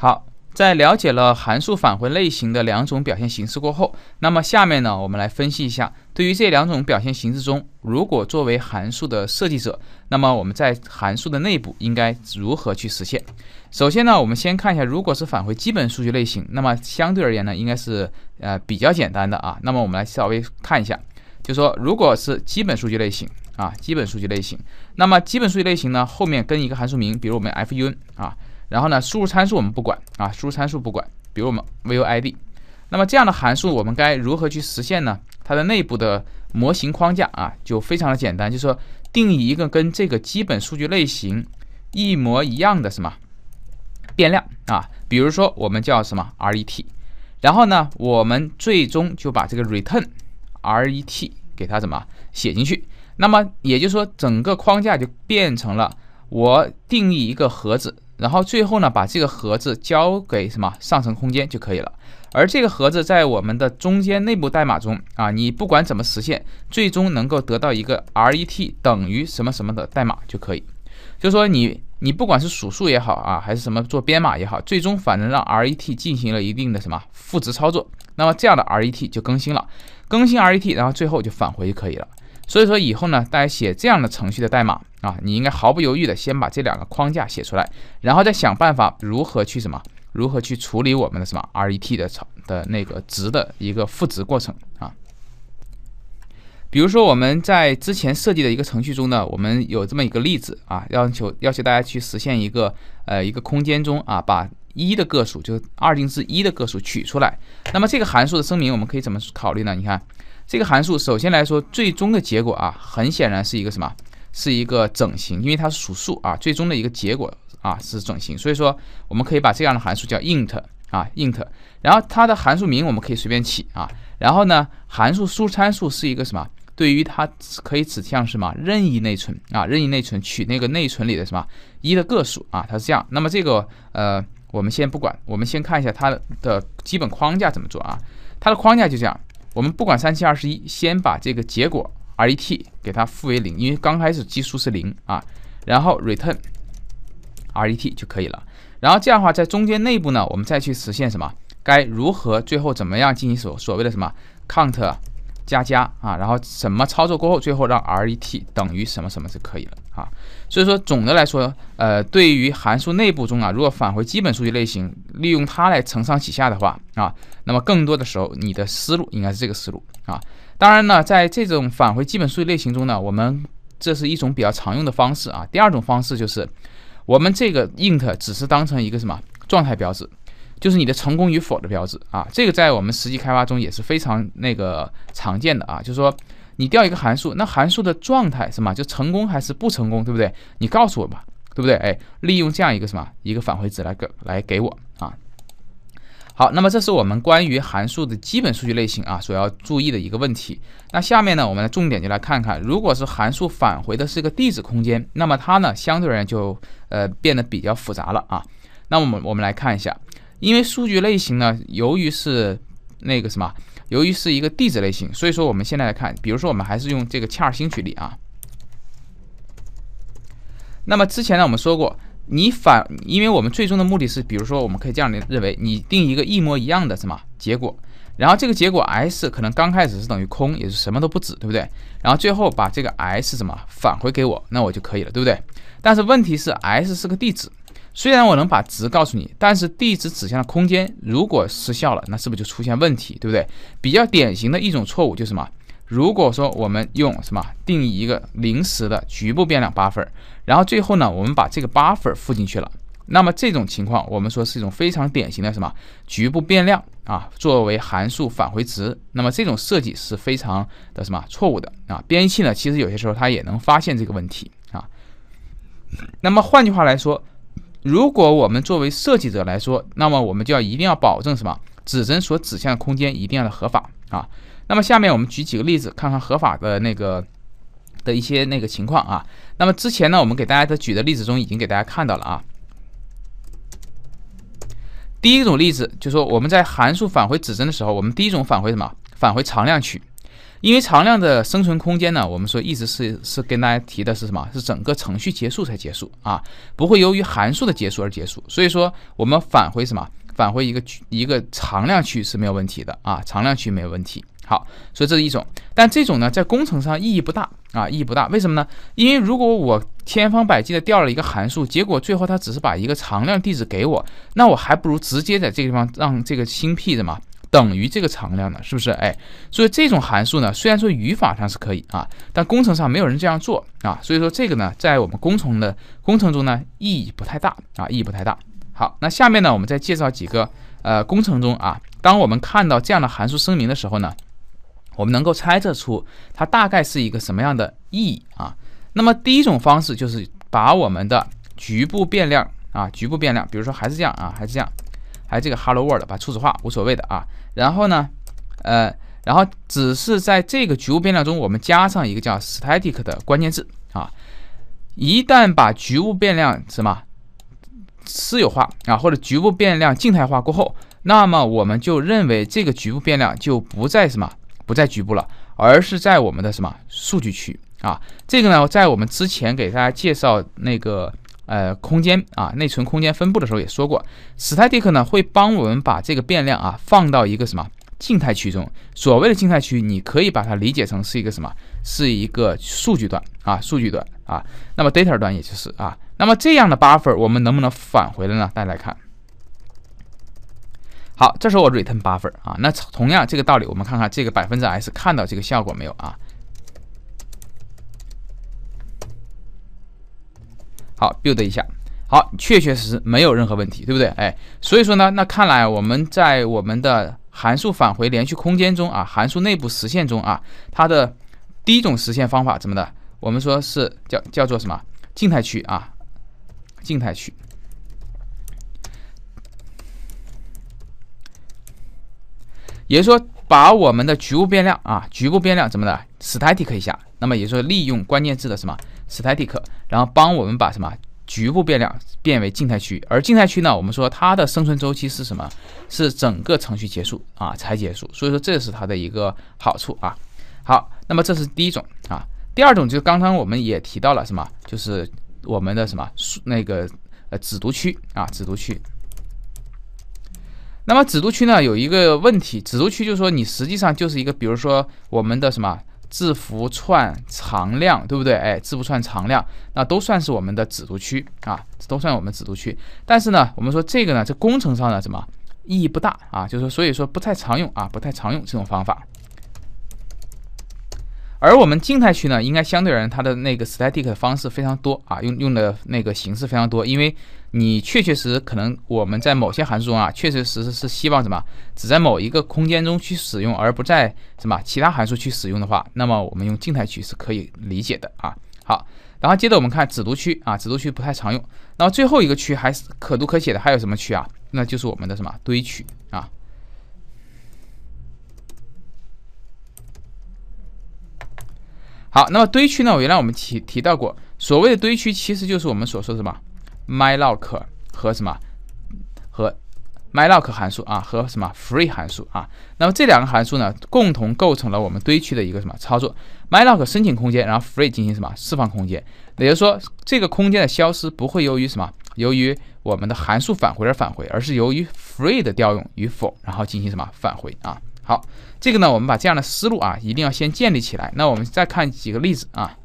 好，在了解了函数返回类型的两种表现形式过后，那么下面呢，我们来分析一下，对于这两种表现形式中，如果作为函数的设计者，那么我们在函数的内部应该如何去实现？首先呢，我们先看一下，如果是返回基本数据类型，那么相对而言呢，应该是呃比较简单的啊。那么我们来稍微看一下，就说如果是基本数据类型啊，基本数据类型，那么基本数据类型呢，后面跟一个函数名，比如我们 FUN 啊。然后呢，输入参数我们不管啊，输入参数不管。比如我们 vuid，那么这样的函数我们该如何去实现呢？它的内部的模型框架啊，就非常的简单，就是说定义一个跟这个基本数据类型一模一样的什么变量啊，比如说我们叫什么 ret，然后呢，我们最终就把这个 return ret 给它怎么写进去？那么也就是说，整个框架就变成了我定义一个盒子。然后最后呢，把这个盒子交给什么上层空间就可以了。而这个盒子在我们的中间内部代码中啊，你不管怎么实现，最终能够得到一个 ret 等于什么什么的代码就可以。就说你你不管是数数也好啊，还是什么做编码也好，最终反正让 ret 进行了一定的什么赋值操作，那么这样的 ret 就更新了，更新 ret，然后最后就返回就可以了。所以说以后呢，大家写这样的程序的代码啊，你应该毫不犹豫的先把这两个框架写出来，然后再想办法如何去什么，如何去处理我们的什么 RET 的草的那个值的一个赋值过程啊。比如说我们在之前设计的一个程序中呢，我们有这么一个例子啊，要求要求大家去实现一个呃一个空间中啊把。一的个数就是二进制一的个数取出来。那么这个函数的声明我们可以怎么考虑呢？你看这个函数，首先来说，最终的结果啊，很显然是一个什么？是一个整形，因为它是数数啊，最终的一个结果啊是整形。所以说我们可以把这样的函数叫 int 啊 int。然后它的函数名我们可以随便起啊。然后呢，函数输参数是一个什么？对于它可以指向什么任意内存啊？任意内存取那个内存里的什么一的个数啊？它是这样。那么这个呃。我们先不管，我们先看一下它的基本框架怎么做啊？它的框架就这样，我们不管三七二十一，先把这个结果 ret 给它赋为零，因为刚开始基数是零啊，然后 return ret 就可以了。然后这样的话，在中间内部呢，我们再去实现什么？该如何最后怎么样进行所所谓的什么 count？加加啊，然后什么操作过后，最后让 ret 等于什么什么就可以了啊。所以说总的来说，呃，对于函数内部中啊，如果返回基本数据类型，利用它来承上启下的话啊，那么更多的时候你的思路应该是这个思路啊。当然呢，在这种返回基本数据类型中呢，我们这是一种比较常用的方式啊。第二种方式就是我们这个 int 只是当成一个什么状态标志。就是你的成功与否的标志啊，这个在我们实际开发中也是非常那个常见的啊，就是说你调一个函数，那函数的状态是什么？就成功还是不成功，对不对？你告诉我吧，对不对？哎，利用这样一个什么一个返回值来给来给我啊。好，那么这是我们关于函数的基本数据类型啊所要注意的一个问题。那下面呢，我们来重点就来看看，如果是函数返回的是一个地址空间，那么它呢相对而言就呃变得比较复杂了啊。那么我们我们来看一下。因为数据类型呢，由于是那个什么，由于是一个地址类型，所以说我们现在来看，比如说我们还是用这个切尔星举例啊。那么之前呢，我们说过，你反，因为我们最终的目的是，比如说我们可以这样认为，你定一个一模一样的什么结果，然后这个结果 s 可能刚开始是等于空，也是什么都不止，对不对？然后最后把这个 s 什么返回给我，那我就可以了，对不对？但是问题是 s 是个地址。虽然我能把值告诉你，但是地址指向的空间如果失效了，那是不是就出现问题？对不对？比较典型的一种错误就是什么？如果说我们用什么定义一个临时的局部变量 buf，然后最后呢，我们把这个 buf 附进去了。那么这种情况，我们说是一种非常典型的什么局部变量啊作为函数返回值。那么这种设计是非常的什么错误的啊？编译器呢，其实有些时候它也能发现这个问题啊。那么换句话来说。如果我们作为设计者来说，那么我们就要一定要保证什么？指针所指向的空间一定要的合法啊。那么下面我们举几个例子，看看合法的那个的一些那个情况啊。那么之前呢，我们给大家的举的例子中已经给大家看到了啊。第一种例子就是说我们在函数返回指针的时候，我们第一种返回什么？返回常量区。因为常量的生存空间呢，我们说一直是是跟大家提的是什么？是整个程序结束才结束啊，不会由于函数的结束而结束。所以说我们返回什么？返回一个一个常量区是没有问题的啊，常量区没有问题。好，所以这是一种，但这种呢在工程上意义不大啊，意义不大。为什么呢？因为如果我千方百计的调了一个函数，结果最后它只是把一个常量地址给我，那我还不如直接在这个地方让这个新 P 的嘛。等于这个常量呢，是不是？哎，所以这种函数呢，虽然说语法上是可以啊，但工程上没有人这样做啊，所以说这个呢，在我们工程的工程中呢，意义不太大啊，意义不太大。好，那下面呢，我们再介绍几个呃，工程中啊，当我们看到这样的函数声明的时候呢，我们能够猜测出它大概是一个什么样的意义啊。那么第一种方式就是把我们的局部变量啊，局部变量，比如说还是这样啊，还是这样。还这个 hello world，把初始化无所谓的啊。然后呢，呃，然后只是在这个局部变量中，我们加上一个叫 static 的关键字啊。一旦把局部变量什么私有化啊，或者局部变量静态化过后，那么我们就认为这个局部变量就不在什么不在局部了，而是在我们的什么数据区啊。这个呢，在我们之前给大家介绍那个。呃，空间啊，内存空间分布的时候也说过，static 呢会帮我们把这个变量啊放到一个什么静态区中。所谓的静态区，你可以把它理解成是一个什么，是一个数据段啊，数据段啊。那么 data 端也就是啊，那么这样的 buffer 我们能不能返回来呢？大家来看，好，这时候我 return buffer 啊。那同样这个道理，我们看看这个百分之 s 看到这个效果没有啊？好，build 一下，好，确确实实没有任何问题，对不对？哎，所以说呢，那看来我们在我们的函数返回连续空间中啊，函数内部实现中啊，它的第一种实现方法怎么的？我们说是叫叫做什么静态区啊？静态区，也就是说把我们的局部变量啊，局部变量怎么的 static 一下，那么也就说利用关键字的什么 static。然后帮我们把什么局部变量变为静态区，而静态区呢，我们说它的生存周期是什么？是整个程序结束啊才结束，所以说这是它的一个好处啊。好，那么这是第一种啊。第二种就是刚刚我们也提到了什么？就是我们的什么那个呃只读区啊，只读区。那么只读区呢有一个问题，只读区就是说你实际上就是一个，比如说我们的什么。字符串常量，对不对？哎，字符串常量，那都算是我们的子读区啊，都算我们子读区。但是呢，我们说这个呢，在工程上呢，什么意义不大啊？就是所以说不太常用啊，不太常用这种方法。而我们静态区呢，应该相对而言，它的那个 static 的方式非常多啊，用用的那个形式非常多。因为你确确实可能我们在某些函数中啊，确确实实是希望什么，只在某一个空间中去使用，而不在什么其他函数去使用的话，那么我们用静态区是可以理解的啊。好，然后接着我们看只读区啊，只读区不太常用。然后最后一个区还是可读可写的，还有什么区啊？那就是我们的什么堆区。好，那么堆区呢？原来我们提提到过，所谓的堆区其实就是我们所说的什么 mylock 和什么和 mylock 函数啊，和什么 free 函数啊。那么这两个函数呢，共同构成了我们堆区的一个什么操作？mylock 申请空间，然后 free 进行什么释放空间。也就是说，这个空间的消失不会由于什么，由于我们的函数返回而返回，而是由于 free 的调用与否，然后进行什么返回啊？好，这个呢，我们把这样的思路啊，一定要先建立起来。那我们再看几个例子啊。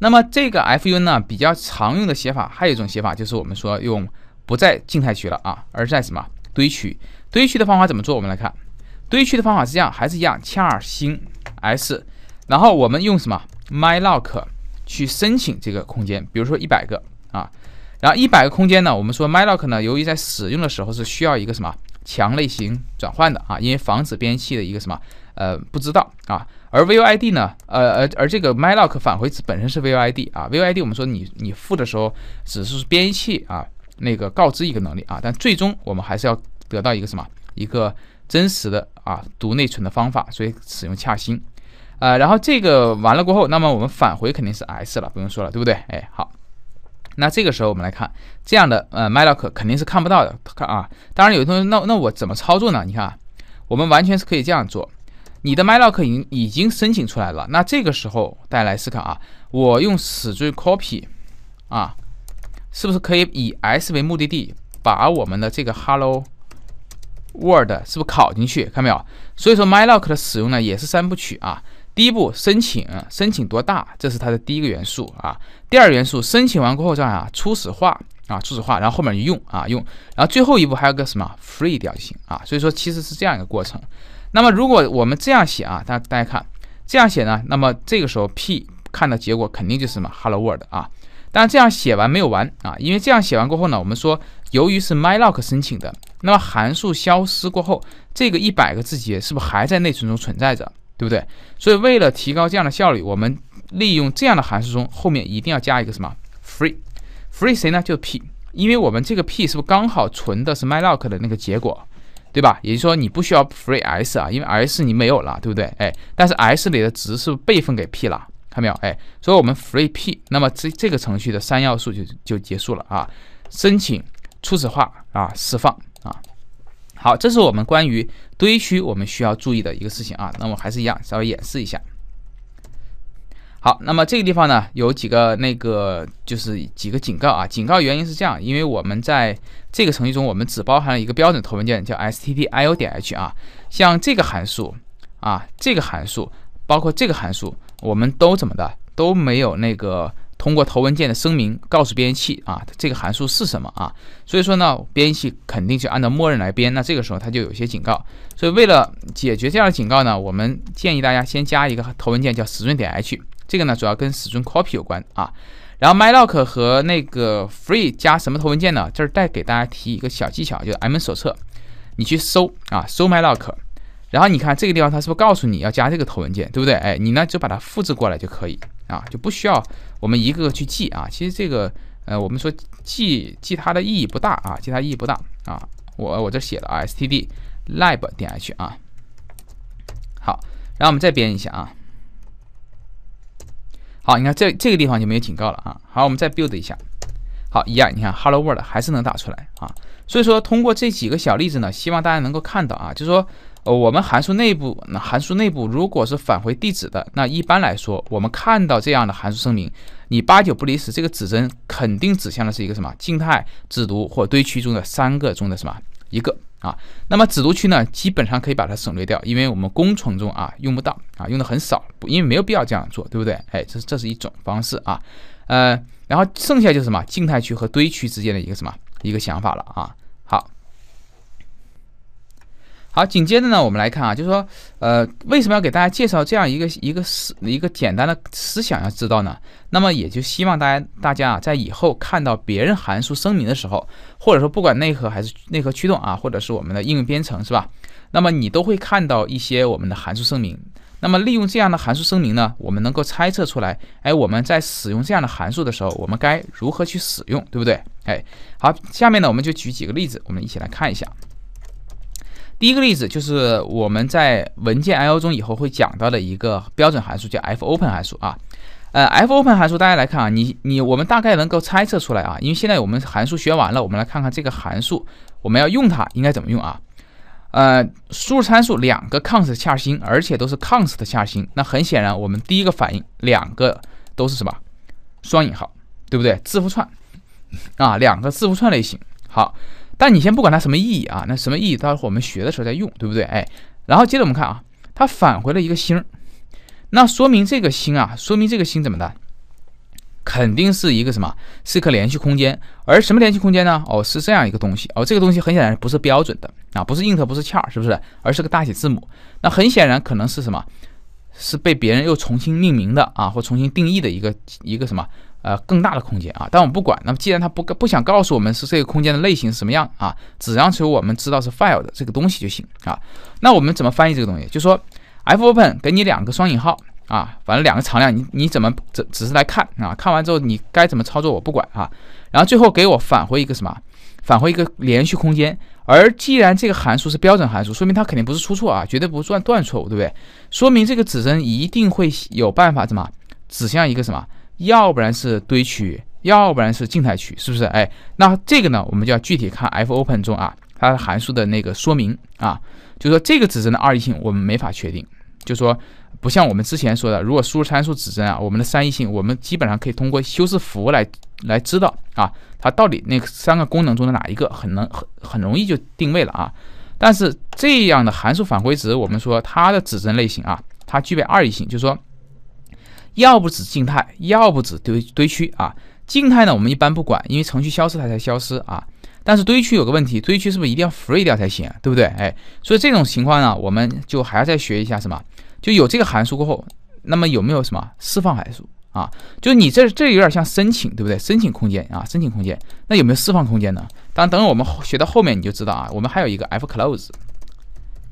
那么这个 f u n 呢，比较常用的写法，还有一种写法就是我们说用不在静态区了啊，而在什么堆区？堆区的方法怎么做？我们来看，堆区的方法是这样，还是一样恰 h 星 s，然后我们用什么 my lock 去申请这个空间，比如说一百个啊，然后一百个空间呢，我们说 my lock 呢，由于在使用的时候是需要一个什么？强类型转换的啊，因为防止编译器的一个什么，呃，不知道啊。而 void 呢，呃呃，而这个 mylock 返回值本身是 void 啊，void 我们说你你付的时候只是编译器啊那个告知一个能力啊，但最终我们还是要得到一个什么，一个真实的啊读内存的方法，所以使用恰新啊。然后这个完了过后，那么我们返回肯定是 s 了，不用说了，对不对？哎，好。那这个时候我们来看，这样的呃，mylock 肯定是看不到的。看啊，当然有同学，那那我怎么操作呢？你看啊，我们完全是可以这样做。你的 mylock 已经已经申请出来了，那这个时候大家来思考啊，我用死追 copy 啊，是不是可以以 s 为目的地，把我们的这个 hello world 是不是拷进去？看到没有？所以说 mylock 的使用呢，也是三部曲啊。第一步申请，申请多大，这是它的第一个元素啊。第二元素申请完过后这样啊，初始化啊，初始化，然后后面就用啊用，然后最后一步还有个什么 free 掉就行啊。所以说其实是这样一个过程。那么如果我们这样写啊，大大家看这样写呢，那么这个时候 p 看的结果肯定就是什么 hello world 啊。但这样写完没有完啊，因为这样写完过后呢，我们说由于是 my lock 申请的，那么函数消失过后，这个一百个字节是不是还在内存中存在着？对不对？所以为了提高这样的效率，我们利用这样的函数中后面一定要加一个什么？free，free 谁呢？就 p，因为我们这个 p 是不是刚好存的是 mylock 的那个结果，对吧？也就是说你不需要 free s 啊，因为 s 你没有了，对不对？哎，但是 s 里的值是备份给 p 了，看到没有？哎，所以我们 free p，那么这这个程序的三要素就就结束了啊，申请、初始化啊、释放啊。好，这是我们关于。堆虚，我们需要注意的一个事情啊，那我还是一样稍微演示一下。好，那么这个地方呢，有几个那个就是几个警告啊，警告原因是这样，因为我们在这个程序中，我们只包含了一个标准头文件叫 stdio 点 h 啊，像这个函数啊，这个函数，包括这个函数，我们都怎么的都没有那个。通过头文件的声明告诉编译器啊，这个函数是什么啊？所以说呢，编译器肯定就按照默认来编。那这个时候它就有些警告。所以为了解决这样的警告呢，我们建议大家先加一个头文件叫 string.h 点。这个呢主要跟 string copy 有关啊。然后 mylock 和那个 free 加什么头文件呢？这儿再给大家提一个小技巧，就是 M 手册，你去搜啊，搜 mylock。然后你看这个地方它是不是告诉你要加这个头文件，对不对？哎，你呢就把它复制过来就可以。啊，就不需要我们一个个去记啊。其实这个，呃，我们说记记它的意义不大啊，记它意义不大啊。我我这写了 std，lib 点 h 啊。好，然后我们再编一下啊。好，你看这这个地方就没有警告了啊。好，我们再 build 一下。好，一样，你看 hello world 还是能打出来啊。所以说，通过这几个小例子呢，希望大家能够看到啊，就是说。呃，我们函数内部，那函数内部如果是返回地址的，那一般来说，我们看到这样的函数声明，你八九不离十，这个指针肯定指向的是一个什么静态只读或堆区中的三个中的什么一个啊？那么只读区呢，基本上可以把它省略掉，因为我们工程中啊用不到啊，用的很少，因为没有必要这样做，对不对？哎，这这是一种方式啊，呃，然后剩下就是什么静态区和堆区之间的一个什么一个想法了啊。好，紧接着呢，我们来看啊，就是说，呃，为什么要给大家介绍这样一个一个思一个简单的思想要知道呢？那么也就希望大家大家啊，在以后看到别人函数声明的时候，或者说不管内核还是内核驱动啊，或者是我们的应用编程，是吧？那么你都会看到一些我们的函数声明。那么利用这样的函数声明呢，我们能够猜测出来，哎，我们在使用这样的函数的时候，我们该如何去使用，对不对？哎，好，下面呢，我们就举几个例子，我们一起来看一下。第一个例子就是我们在文件 I/O 中以后会讲到的一个标准函数，叫 fopen 函数啊。呃，fopen 函数，大家来看啊，你你我们大概能够猜测出来啊，因为现在我们函数学完了，我们来看看这个函数我们要用它应该怎么用啊。呃，输入参数两个 const 下星，而且都是 const 的下星。那很显然，我们第一个反应两个都是什么？双引号，对不对？字符串啊，两个字符串类型。好。但你先不管它什么意义啊，那什么意义，会儿我们学的时候再用，对不对？哎，然后接着我们看啊，它返回了一个星，那说明这个星啊，说明这个星怎么的？肯定是一个什么？是个连续空间，而什么连续空间呢？哦，是这样一个东西哦，这个东西很显然不是标准的啊，不是 int，不是 char，是不是？而是个大写字母，那很显然可能是什么？是被别人又重新命名的啊，或重新定义的一个一个什么？呃，更大的空间啊，但我们不管。那么既然它不不想告诉我们是这个空间的类型是什么样啊，只要求我们知道是 file 的这个东西就行啊。那我们怎么翻译这个东西？就说 fopen 给你两个双引号啊，反正两个常量，你你怎么只只是来看啊？看完之后你该怎么操作我不管啊。然后最后给我返回一个什么？返回一个连续空间。而既然这个函数是标准函数，说明它肯定不是出错啊，绝对不算断错误，对不对？说明这个指针一定会有办法怎么指向一个什么？要不然是堆取，要不然是静态取，是不是？哎，那这个呢，我们就要具体看 f open 中啊，它的函数的那个说明啊，就说这个指针的二义性，我们没法确定。就说不像我们之前说的，如果输入参数指针啊，我们的三义性，我们基本上可以通过修饰符来来知道啊，它到底那三个功能中的哪一个，很能很很容易就定位了啊。但是这样的函数返回值，我们说它的指针类型啊，它具备二义性，就说。要不指静态，要不指堆堆区啊。静态呢，我们一般不管，因为程序消失它才消失啊。但是堆区有个问题，堆区是不是一定要 free 掉才行啊？对不对？哎，所以这种情况呢，我们就还要再学一下什么？就有这个函数过后，那么有没有什么释放函数啊？就你这这有点像申请，对不对？申请空间啊，申请空间。那有没有释放空间呢？当等我们学到后面你就知道啊，我们还有一个 f close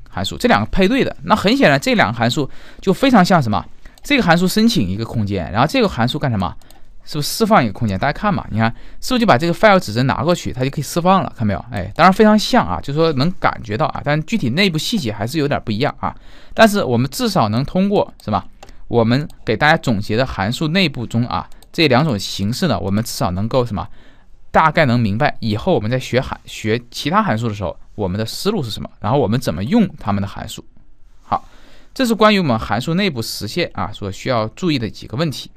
函数，这两个配对的。那很显然，这两个函数就非常像什么？这个函数申请一个空间，然后这个函数干什么？是不是释放一个空间？大家看嘛，你看是不是就把这个 file 指针拿过去，它就可以释放了，看到没有？哎，当然非常像啊，就是说能感觉到啊，但具体内部细节还是有点不一样啊。但是我们至少能通过是吧？我们给大家总结的函数内部中啊这两种形式呢，我们至少能够什么？大概能明白以后我们在学函学其他函数的时候，我们的思路是什么？然后我们怎么用它们的函数？这是关于我们函数内部实现啊所需要注意的几个问题。